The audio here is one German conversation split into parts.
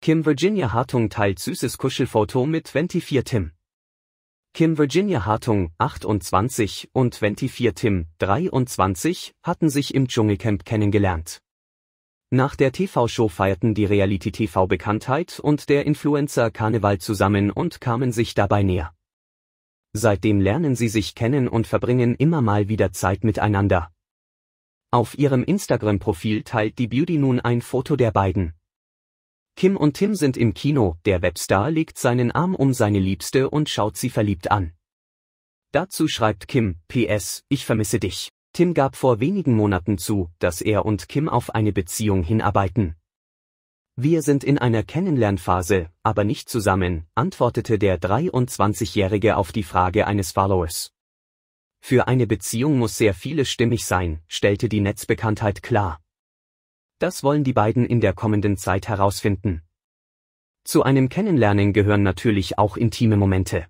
Kim Virginia Hartung teilt süßes Kuschelfoto mit 24 Tim. Kim Virginia Hartung, 28, und 24 Tim, 23, hatten sich im Dschungelcamp kennengelernt. Nach der TV-Show feierten die Reality-TV-Bekanntheit und der Influencer Karneval zusammen und kamen sich dabei näher. Seitdem lernen sie sich kennen und verbringen immer mal wieder Zeit miteinander. Auf ihrem Instagram-Profil teilt die Beauty nun ein Foto der beiden. Kim und Tim sind im Kino, der Webstar legt seinen Arm um seine Liebste und schaut sie verliebt an. Dazu schreibt Kim, PS, ich vermisse dich. Tim gab vor wenigen Monaten zu, dass er und Kim auf eine Beziehung hinarbeiten. Wir sind in einer Kennenlernphase, aber nicht zusammen, antwortete der 23-Jährige auf die Frage eines Followers. Für eine Beziehung muss sehr vieles stimmig sein, stellte die Netzbekanntheit klar. Das wollen die beiden in der kommenden Zeit herausfinden. Zu einem Kennenlernen gehören natürlich auch intime Momente.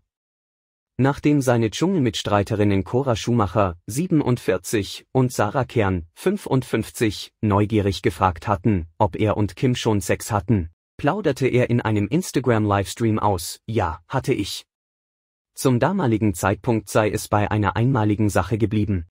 Nachdem seine Dschungelmitstreiterinnen Cora Schumacher, 47, und Sarah Kern, 55, neugierig gefragt hatten, ob er und Kim schon Sex hatten, plauderte er in einem Instagram-Livestream aus, ja, hatte ich. Zum damaligen Zeitpunkt sei es bei einer einmaligen Sache geblieben